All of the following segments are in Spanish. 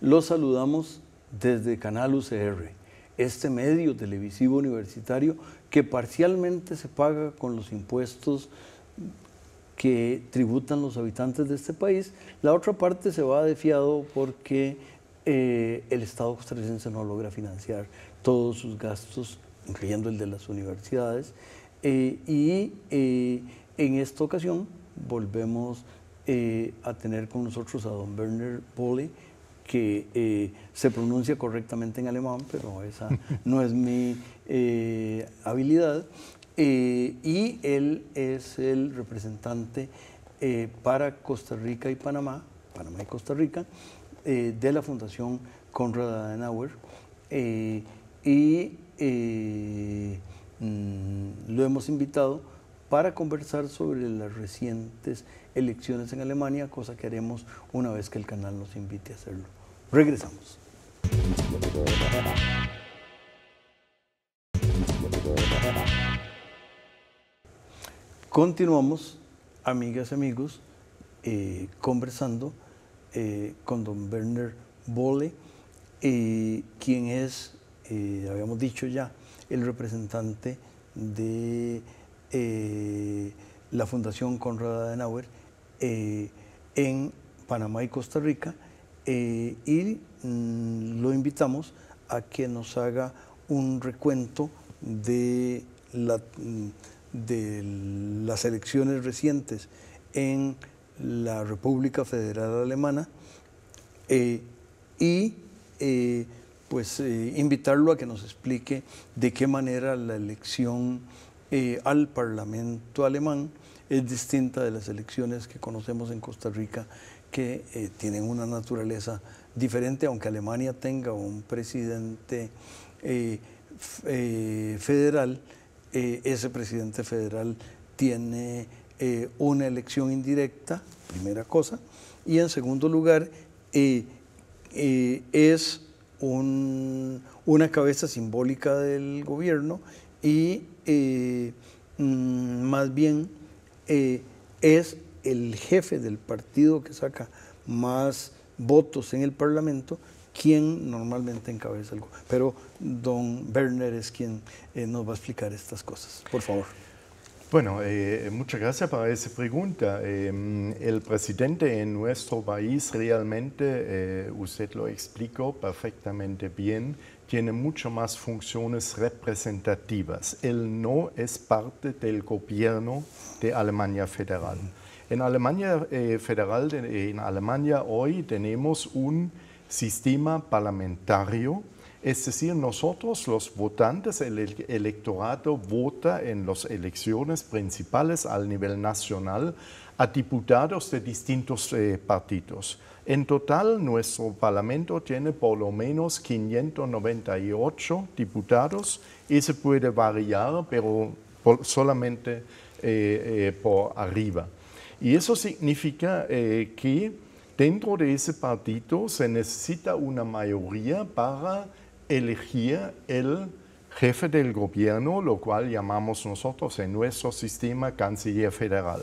Los saludamos desde Canal UCR este medio televisivo universitario que parcialmente se paga con los impuestos que tributan los habitantes de este país, la otra parte se va de fiado porque eh, el Estado costarricense no logra financiar todos sus gastos, incluyendo el de las universidades, eh, y eh, en esta ocasión volvemos a tener con nosotros a don Werner Poli, que eh, se pronuncia correctamente en alemán, pero esa no es mi eh, habilidad. Eh, y él es el representante para Costa Rica y Panamá, Panamá y Costa Rica, de la Fundación Conrad Adenauer. y mm, lo hemos invitado para conversar sobre las recientes elecciones en Alemania, cosa que haremos una vez que el canal nos invite a hacerlo. Regresamos. Continuamos, amigas y amigos, eh, conversando eh, con don Werner Bolle, eh, quien es, habíamos dicho ya, el representante de la Fundación Conrad Adenauer en Panamá y Costa Rica eh, y mm, lo invitamos a que nos haga un recuento de, mm, de las elecciones recientes en la República Federal Alemana eh, y eh, pues invitarlo a que nos explique de qué manera la elección al Parlamento alemán es distinta de las elecciones que conocemos en Costa Rica que eh, tienen una naturaleza diferente, aunque Alemania tenga un presidente eh, eh, federal, ese presidente federal tiene una elección indirecta, primera cosa, y en segundo lugar, es una cabeza simbólica del gobierno y mm, más bien es el jefe del partido que saca más votos en el Parlamento quien normalmente encabeza algo. Pero don Werner es quien eh, nos va a explicar estas cosas. Por favor. Bueno, eh, muchas gracias para esa pregunta. Eh, el presidente en nuestro país realmente, usted lo explicó perfectamente bien, tiene mucho más funciones representativas. Él no es parte del gobierno de Alemania Federal. En Alemania eh, federal, en Alemania hoy tenemos un sistema parlamentario, es decir, nosotros los votantes, el electorado vota en las elecciones principales al nivel nacional a diputados de distintos eh, partidos. En total, nuestro Parlamento tiene por lo menos 598 diputados y se puede variar, pero solamente eh, por arriba. Y eso significa eh, que dentro de ese partido se necesita una mayoría para elegir el jefe del gobierno, lo cual llamamos nosotros en nuestro sistema canciller federal.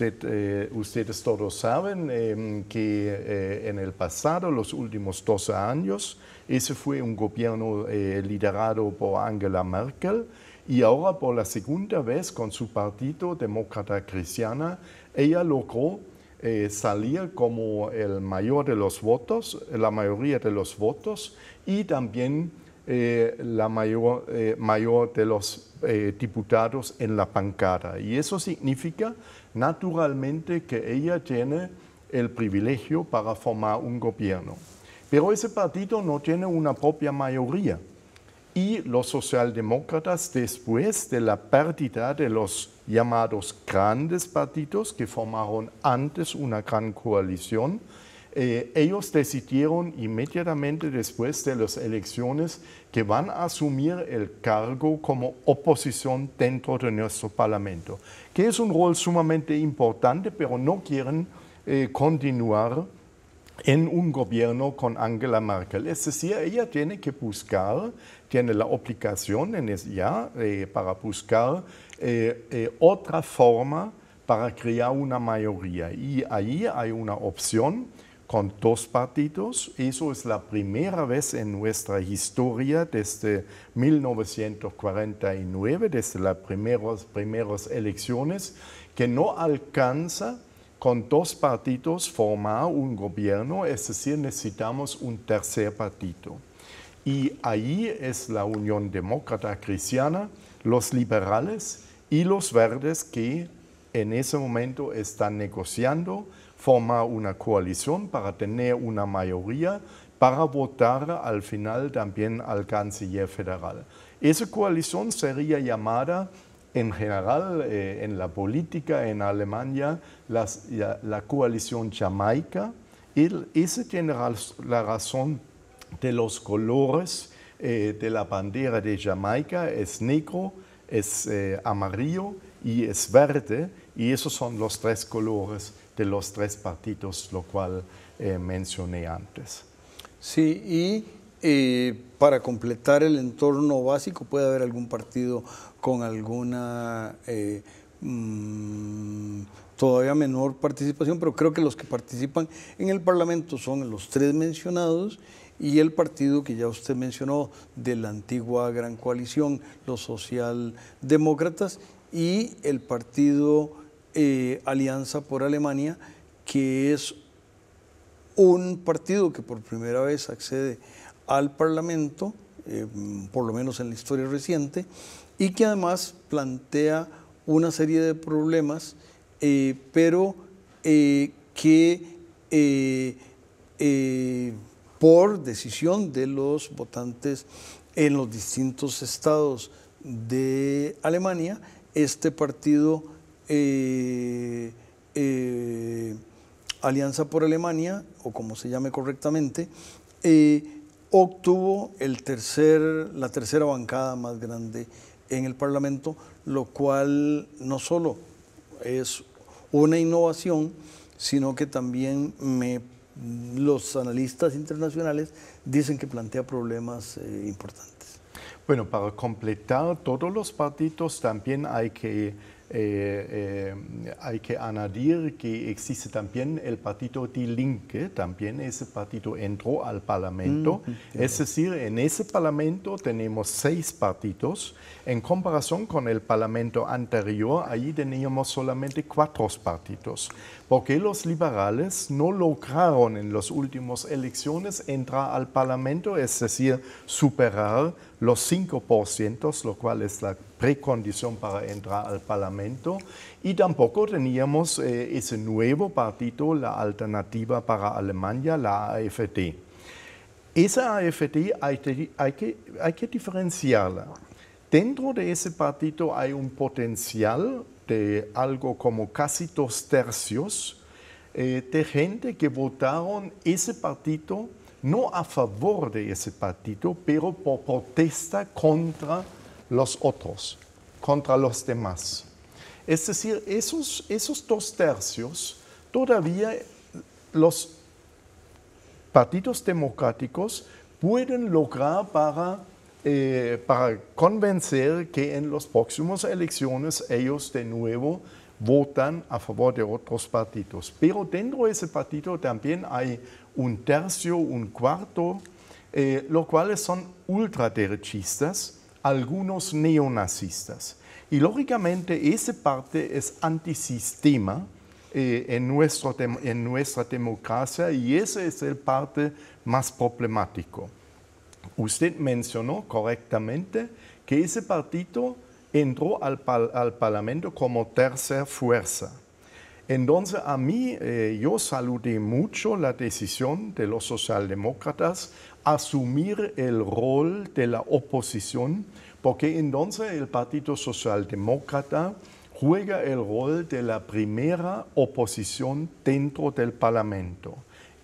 Eh, ustedes todos saben em, que eh, en el pasado, los últimos 12 años, ese fue un gobierno eh, liderado por Angela Merkel y ahora por la segunda vez con su partido demócrata cristiana, ella logró salir como el mayor de los votos, la mayoría de los votos, y también eh, la eh, mayor, de los eh, diputados en la pancada. Y eso significa, naturalmente, que ella tiene el privilegio para formar un gobierno. Pero ese partido no tiene una propia mayoría. Y los socialdemócratas, después de la pérdida de los llamados grandes partidos que formaron antes una gran coalición, eh, ellos decidieron inmediatamente después de las elecciones que van a asumir el cargo como oposición dentro de nuestro Parlamento, que es un rol sumamente importante, pero no quieren eh, continuar en un gobierno con Angela Merkel. Es decir, ella tiene que buscar, tiene la obligación ya eh, para buscar otra forma para crear una mayoría. Y ahí hay una opción con dos partidos. Eso es la primera vez en nuestra historia desde 1949, desde las primeras, primeras elecciones, que no alcanza con dos partidos formar un gobierno, es decir, necesitamos un tercer partido. Y ahí es la Unión Demócrata Cristiana, los liberales y los verdes que en ese momento están negociando formar una coalición para tener una mayoría para votar al final también al canciller federal. Esa coalición sería llamada en general eh, en la política en Alemania la, coalición jamaica. y ese tiene la razón de los colores eh, de la bandera de Jamaica. Es negro, es eh, amarillo y es verde. Y esos son los tres colores de los tres partidos, lo cual eh, mencioné antes. Sí, y, eh, para completar el entorno básico puede haber algún partido con alguna... Eh, mm, todavía menor participación, pero creo que los que participan en el Parlamento son los tres mencionados y el partido que ya usted mencionó de la antigua gran coalición, los socialdemócratas, y el partido eh, Alianza por Alemania, que es un partido que por primera vez accede al Parlamento, eh, por lo menos en la historia reciente, y que además plantea una serie de problemas, eh, pero que por decisión de los votantes en los distintos estados de Alemania, este partido eh, eh, Alianza por Alemania, o como se llame correctamente, eh, obtuvo el tercer, la tercera bancada más grande en el Parlamento, lo cual no solo es una innovación, sino que también me, los analistas internacionales dicen que plantea problemas importantes. Bueno, para completar todos los partidos también hay que eh, eh, hay que añadir que existe también el partido Die Linke, también ese partido entró al Parlamento. Mm, mm, es decir, en ese Parlamento tenemos seis partidos. En comparación con el Parlamento anterior, allí teníamos solamente cuatro partidos. Porque los liberales no lograron en las últimas elecciones entrar al Parlamento, es decir, superar los 5%, lo cual es la precondición para entrar al Parlamento, y tampoco teníamos eh, ese nuevo partido, la alternativa para Alemania, la AFD. Esa AFD hay, que, hay que, diferenciarla. Dentro de ese partido hay un potencial de algo como casi dos tercios eh, de gente que votaron ese partido no a favor de ese partido, pero por protesta contra los otros, contra los demás. Es decir, esos, esos dos tercios todavía los partidos democráticos pueden lograr para, eh, para convencer que en las próximas elecciones ellos de nuevo votan a favor de otros partidos. Pero dentro de ese partido también hay un tercio, un cuarto, eh, los cuales son ultraderechistas, algunos neonazistas. Y lógicamente esa parte es antisistema eh, en, nuestra democracia y esa es el parte más problemático. Usted mencionó correctamente que ese partido entró al, al Parlamento como tercera fuerza. Entonces a mí eh, yo saludé mucho la decisión de los socialdemócratas asumir el rol de la oposición, porque entonces el Partido Socialdemócrata juega el rol de la primera oposición dentro del Parlamento.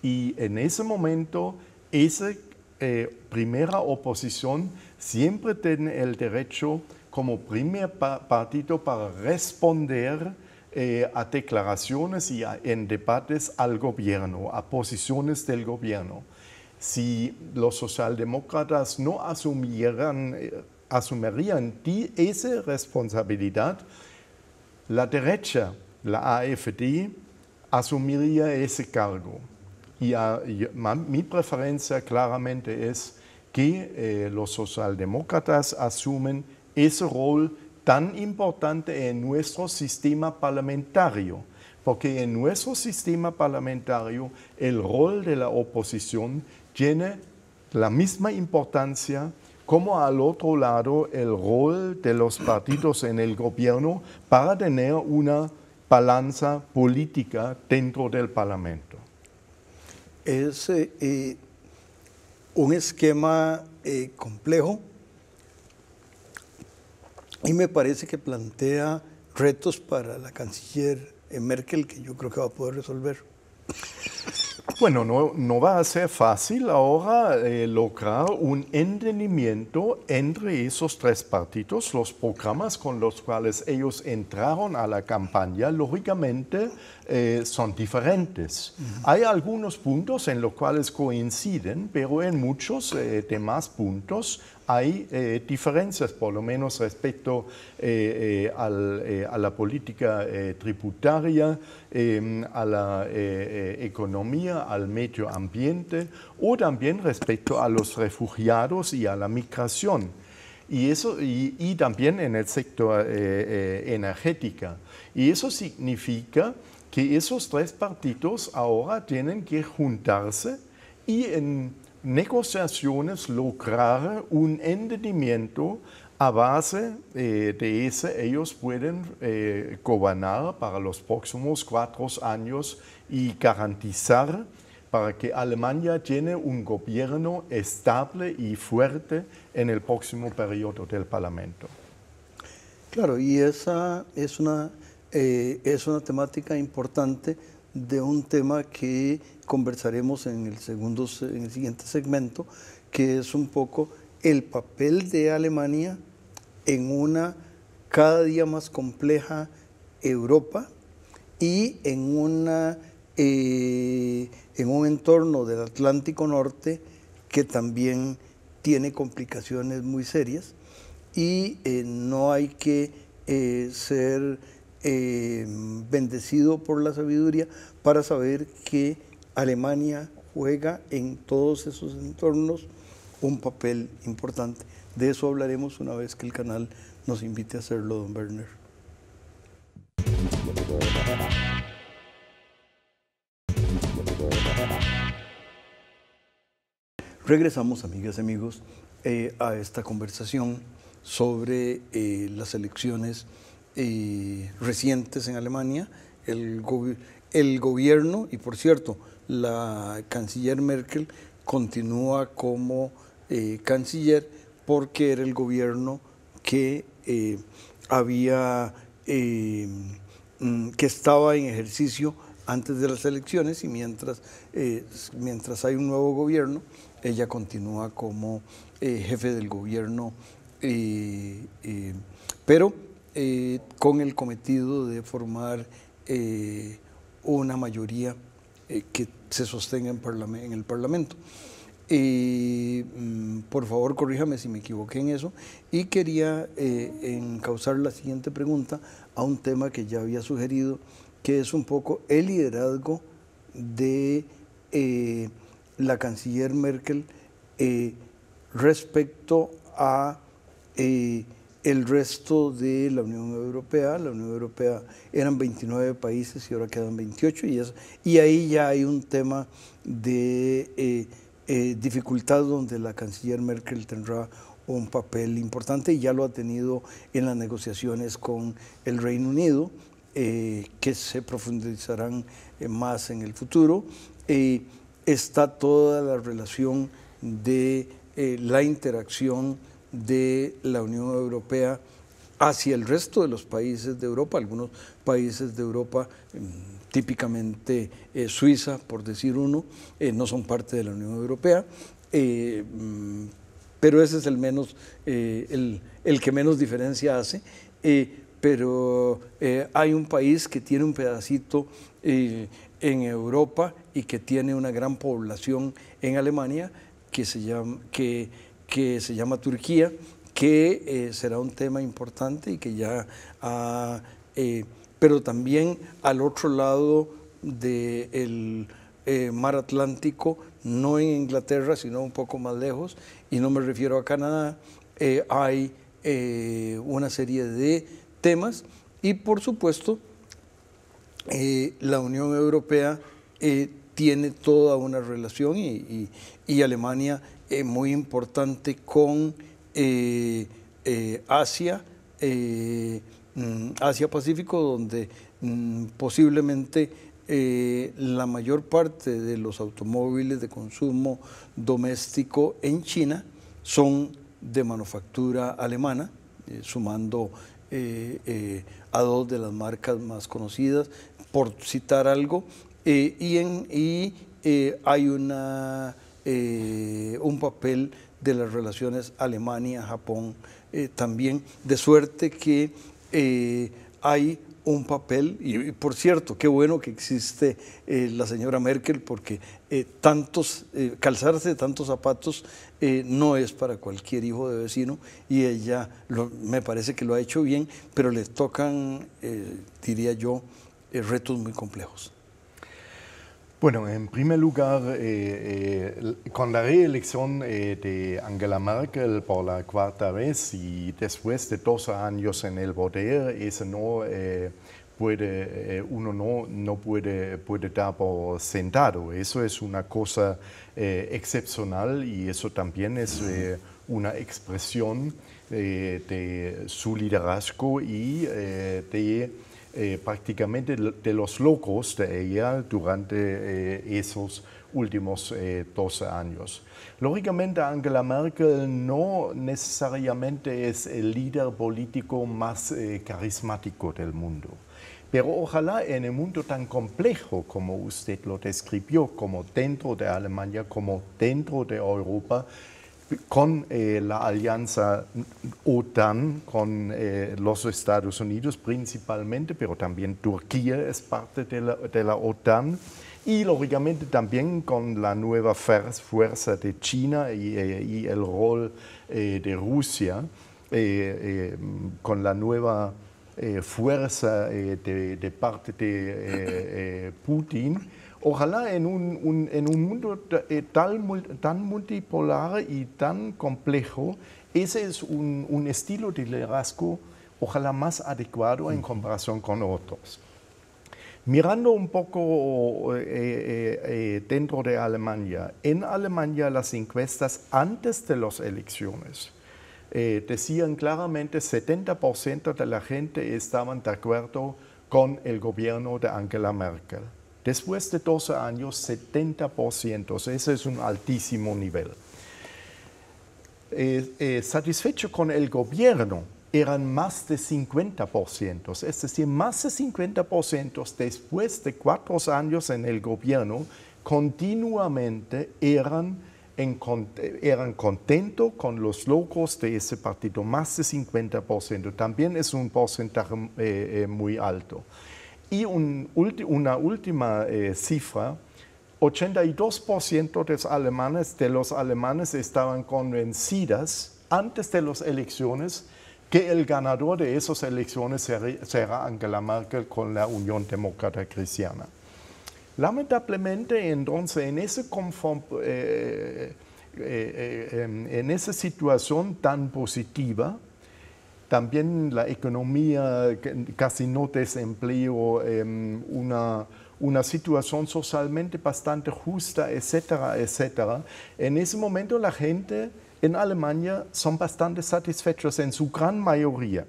Y en ese momento, esa eh, primera oposición siempre tiene el derecho como primer partido para responder eh, a declaraciones y en debates al gobierno, a posiciones del gobierno. Si los socialdemócratas no asumieran, eh, asumirían esa responsabilidad, la derecha, la AFD, asumiría ese cargo. Y, ah, mi preferencia claramente es que eh, los socialdemócratas asumen ese rol tan importante en nuestro sistema parlamentario, porque en nuestro sistema parlamentario el rol de la oposición tiene la misma importancia como al otro lado el rol de los partidos en el gobierno para tener una balanza política dentro del Parlamento. Es eh, un esquema eh, complejo y me parece que plantea retos para la canciller Merkel que yo creo que va a poder resolver. Bueno, no, va a ser fácil ahora eh, lograr un entendimiento entre esos tres partidos, los programas con los cuales ellos entraron a la campaña, lógicamente eh, son diferentes. Hay algunos puntos en los cuales coinciden, pero en muchos eh, demás puntos hay eh, diferencias, por lo menos respecto eh, eh, a la política tributaria, em, a la economía, al medio ambiente o también respecto a los refugiados y a la migración. Y, eso, también en el sector energético. Y eso significa que esos tres partidos ahora tienen que juntarse y en negociaciones lograr un entendimiento a base eh, de ese ellos pueden eh, gobernar para los próximos cuatro años y garantizar para que Alemania tiene un gobierno estable y fuerte en el próximo periodo del Parlamento. Claro, y esa es una, eh, es una temática importante de un tema que conversaremos en el, segundo, en el siguiente segmento, que es un poco el papel de Alemania en una cada día más compleja Europa y en, una, eh, en un entorno del Atlántico Norte que también tiene complicaciones muy serias y eh, no hay que eh, ser eh, bendecido por la sabiduría para saber que Alemania juega en todos esos entornos un papel importante. De eso hablaremos una vez que el canal nos invite a hacerlo, don Werner. Regresamos, amigas y amigos, eh, a esta conversación sobre eh, las elecciones recientes en Alemania, el, gobierno, y por cierto, la canciller Merkel continúa como eh, canciller porque era el gobierno que eh, había eh, mm, que estaba en ejercicio antes de las elecciones y mientras, mientras hay un nuevo gobierno, ella continúa como jefe del gobierno. pero eh, con el cometido de formar eh, una mayoría eh, que se sostenga en, el Parlamento. Mm, por favor, corríjame si me equivoqué en eso. Y quería encauzar la siguiente pregunta a un tema que ya había sugerido, que es un poco el liderazgo de la canciller Merkel respecto a el resto de la Unión Europea. La Unión Europea eran 29 países y ahora quedan 28 y, y ahí ya hay un tema de eh, eh, dificultad donde la canciller Merkel tendrá un papel importante y ya lo ha tenido en las negociaciones con el Reino Unido, eh, que se profundizarán más en el futuro. está toda la relación de la interacción de la Unión Europea hacia el resto de los países de Europa, algunos países de Europa, mm, típicamente eh, Suiza, por decir uno, eh, no son parte de la Unión Europea, eh, mm, pero ese es el, menos, el, el, que menos diferencia hace, pero hay un país que tiene un pedacito en Europa y que tiene una gran población en Alemania que se llama... Que, que se llama Turquía, que eh, será un tema importante y que ya ha, eh, pero también al otro lado del eh, mar Atlántico, no en Inglaterra, sino un poco más lejos, y no me refiero a Canadá, hay una serie de temas y por supuesto la Unión Europea tiene toda una relación y, y Alemania eh, muy importante con eh, eh, Asia, mm, Asia-Pacífico, donde mm, posiblemente la mayor parte de los automóviles de consumo doméstico en China son de manufactura alemana, sumando a dos de las marcas más conocidas, por citar algo, y hay una eh, un papel de las relaciones Alemania-Japón eh, también, de suerte que eh, hay un papel, y, por cierto, qué bueno que existe la señora Merkel, porque tantos, calzarse tantos zapatos no es para cualquier hijo de vecino, y ella me parece que lo ha hecho bien, pero le tocan, diría yo, retos muy complejos. Bueno, en primer lugar, eh, eh, con la reelección eh, de Angela Merkel por la cuarta vez y después de dos años en el poder, eso no puede, uno no, puede, puede dar por sentado. Eso es una cosa excepcional y eso también es una expresión de su liderazgo y de eh, prácticamente de los locos de ella durante eh, esos últimos 12 eh, años. Lógicamente Angela Merkel no necesariamente es el líder político más carismático del mundo. Pero ojalá en un mundo tan complejo como usted lo describió, como dentro de Alemania, como dentro de Europa, con eh, la alianza OTAN, con eh, los Estados Unidos principalmente, pero también Turquía es parte de la, OTAN. Y lógicamente también con la nueva fuerza de China y, eh, el rol de Rusia, con la nueva fuerza de, parte de Putin Ojalá en un, mundo eh, tan, multipolar y tan complejo, ese es un, estilo de liderazgo ojalá más adecuado en mm. comparación con otros. Mirando un poco eh, eh, dentro de Alemania, en Alemania las encuestas antes de las elecciones decían claramente 70% de la gente estaban de acuerdo con el gobierno de Angela Merkel. Después de 12 años, 70%. Ese es un altísimo nivel. Eh, eh, satisfecho con el gobierno eran más de 50%, es decir, más de 50% después de cuatro años en el gobierno, continuamente eran, eran contentos con los logros de ese partido, más de 50%. También es un porcentaje eh, muy alto. Y una última eh, cifra, 82% de los, alemanes, de los alemanes estaban convencidas antes de las elecciones que el ganador de esas elecciones será Angela Merkel con la Unión Demócrata Cristiana. Lamentablemente, entonces, en, eh, eh, en esa situación tan positiva, también la economía, casi no desempleo, em, una, situación socialmente bastante justa, etcétera, etcétera. En ese momento la gente en Alemania son bastante satisfechos en su gran mayoría.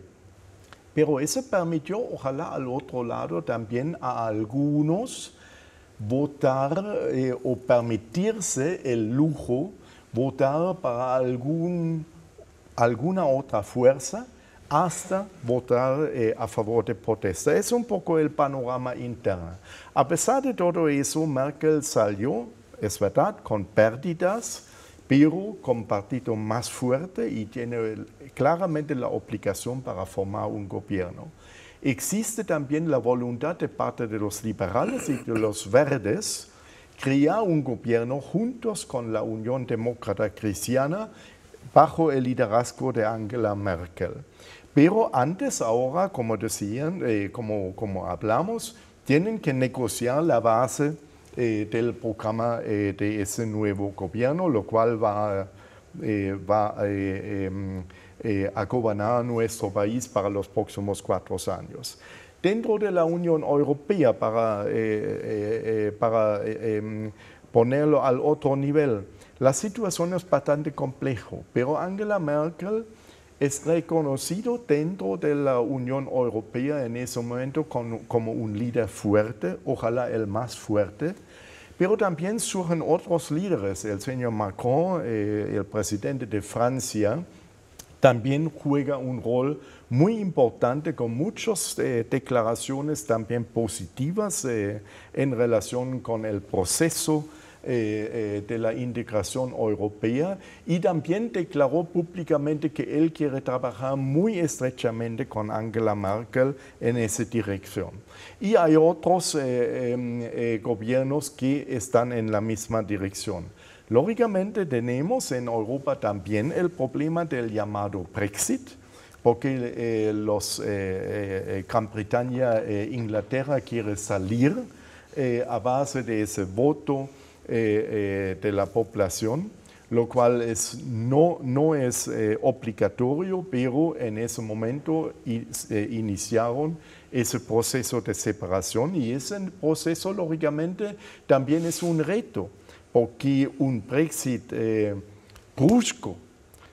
Pero eso permitió, ojalá al otro lado, también a algunos votar eh, o permitirse el lujo, votar para alguna otra fuerza hasta votar eh, a favor de protesta. Es un poco el panorama interno. A pesar de todo eso, Merkel salió, es verdad, con pérdidas, pero con partido más fuerte y tiene claramente la obligación para formar un gobierno. Existe también la voluntad de parte de los liberales y de los verdes crear un gobierno juntos con la Unión Demócrata Cristiana bajo el liderazgo de Angela Merkel. Pero antes, ahora, como decían, eh, como, hablamos, tienen que negociar la base eh, del programa eh, de ese nuevo gobierno, lo cual va, em, a gobernar nuestro país para los próximos cuatro años. Dentro de la Unión Europea, para, para em, ponerlo al otro nivel, la situación es bastante compleja, pero Angela Merkel es reconocido dentro de la Unión Europea en ese momento como un líder fuerte, ojalá el más fuerte, pero también surgen otros líderes, el señor Macron, eh, el presidente de Francia, también juega un rol muy importante con muchas eh, declaraciones también positivas eh, en relación con el proceso eh, eh, de la integración europea y también declaró públicamente que él quiere trabajar muy estrechamente con Angela Merkel en esa dirección. Y hay otros eh, em, gobiernos que están en la misma dirección. Lógicamente tenemos en Europa también el problema del llamado Brexit, porque los, Gran Bretaña, e Inglaterra quiere salir a base de ese voto eh, eh, de la población, lo cual es, no, no es eh, obligatorio, pero en ese momento iniciaron ese proceso de separación y ese proceso, lógicamente, también es un reto, porque un Brexit brusco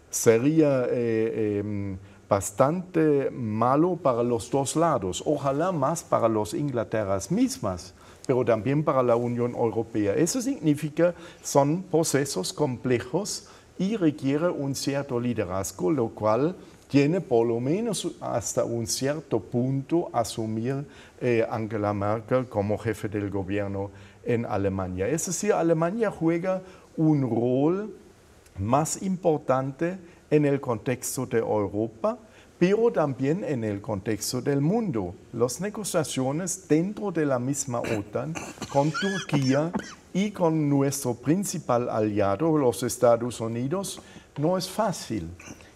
sería em, bastante malo para los dos lados, ojalá más para los Inglaterras mismas, pero también para la Unión Europea. Eso significa son procesos complejos y requiere un cierto liderazgo, lo cual tiene por lo menos hasta un cierto punto asumir eh, Angela Merkel como jefe del gobierno en Alemania. Es decir, Alemania juega un rol más importante en el contexto de Europa pero también en el contexto del mundo. Las negociaciones dentro de la misma OTAN con Turquía y con nuestro principal aliado, los Estados Unidos, no es fácil.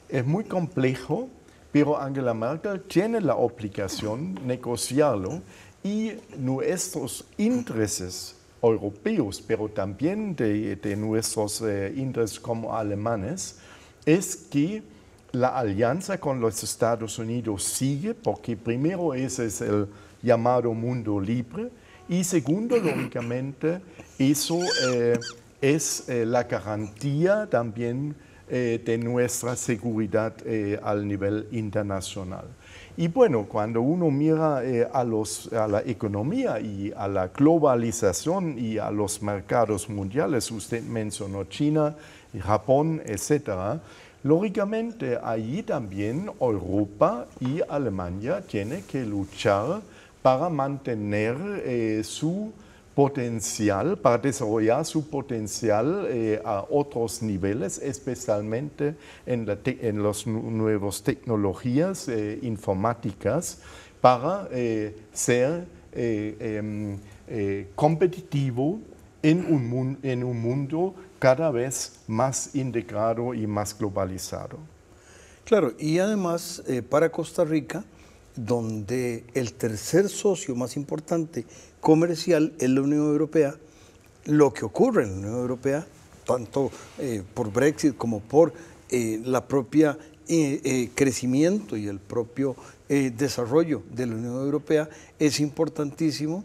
Es muy complejo, pero Angela Merkel tiene la obligación negociarlo y nuestros intereses europeos, pero también de, nuestros eh, intereses como alemanes, es que la alianza con los Estados Unidos sigue porque primero ese es el llamado mundo libre y segundo, lógicamente, eso eh, es eh, la garantía también eh, de nuestra seguridad al nivel internacional. Y bueno, cuando uno mira a, a la economía y a la globalización y a los mercados mundiales, usted mencionó China, Japón, etcétera, Lógicamente, allí también Europa y Alemania tienen que luchar para mantener eh, su potencial, para desarrollar su potencial eh, a otros niveles, especialmente en, las nuevas tecnologías eh, informáticas, para ser em, competitivo en un, mundo cada vez más integrado y más globalizado. Claro, y además eh, para Costa Rica, donde el tercer socio más importante comercial es la Unión Europea, lo que ocurre en la Unión Europea, tanto eh, por Brexit como por eh, la propia eh, crecimiento y el propio desarrollo de la Unión Europea, es importantísimo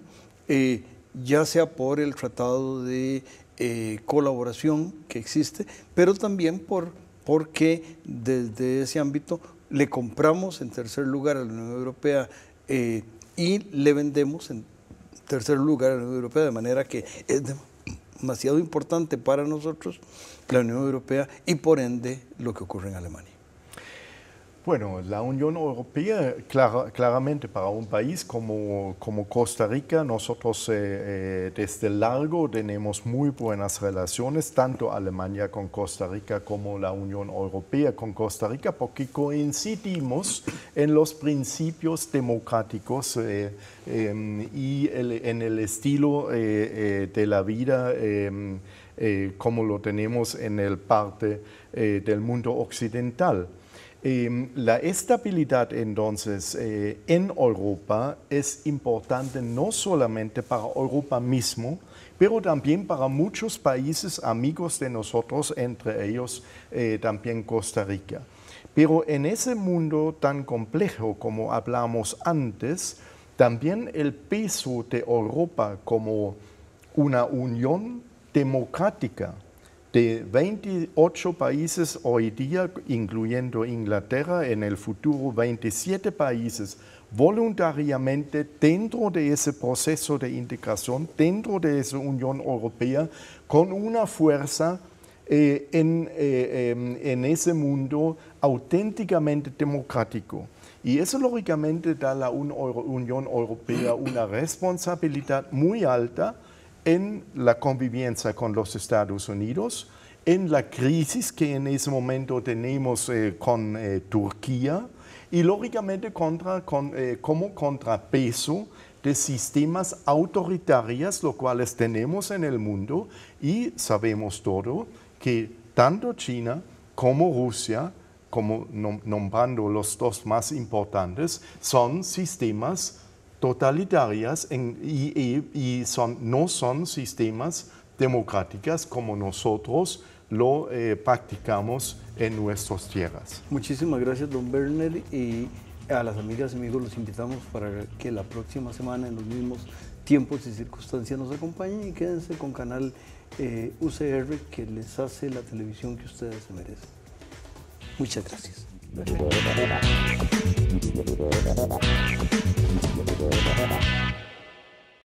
ya sea por el tratado de eh, colaboración que existe, pero también por, porque desde ese ámbito le compramos en tercer lugar a la Unión Europea eh, y le vendemos en tercer lugar a la Unión Europea, de manera que es demasiado importante para nosotros la Unión Europea y por ende lo que ocurre en Alemania. Bueno, la Unión Europea claramente para un país como, Costa Rica, nosotros eh, eh, desde largo tenemos muy buenas relaciones, tanto Alemania con Costa Rica como la Unión Europea con Costa Rica, porque coincidimos en los principios democráticos eh, em, y en el estilo de la vida. Em, como lo tenemos en el parte del mundo occidental. Em, la estabilidad entonces eh, en Europa es importante no solamente para Europa mismo, pero también para muchos países amigos de nosotros, entre ellos eh, también Costa Rica. Pero en ese mundo tan complejo como hablamos antes, también el peso de Europa como una unión democrática de 28 países hoy día, incluyendo Inglaterra, en el futuro 27 países voluntariamente dentro de ese proceso de integración, dentro de esa Unión Europea, con una fuerza eh, en, eh, em, en ese mundo auténticamente democrático. Y eso lógicamente da a la Unión Europea una responsabilidad muy alta en la convivencia con los Estados Unidos, en la crisis que en ese momento tenemos eh, con eh, Turquía y lógicamente contra, eh, como contrapeso de sistemas autoritarios, los cuales tenemos en el mundo y sabemos todo que tanto China como Rusia, como nombrando los dos más importantes, son sistemas totalitarias y, son, no son sistemas democráticas como nosotros lo eh, practicamos en nuestras tierras. Muchísimas gracias, don Berner y a las amigas y amigos los invitamos para que la próxima semana en los mismos tiempos y circunstancias nos acompañen y quédense con Canal eh, UCR que les hace la televisión que ustedes se merecen. Muchas gracias. そうだか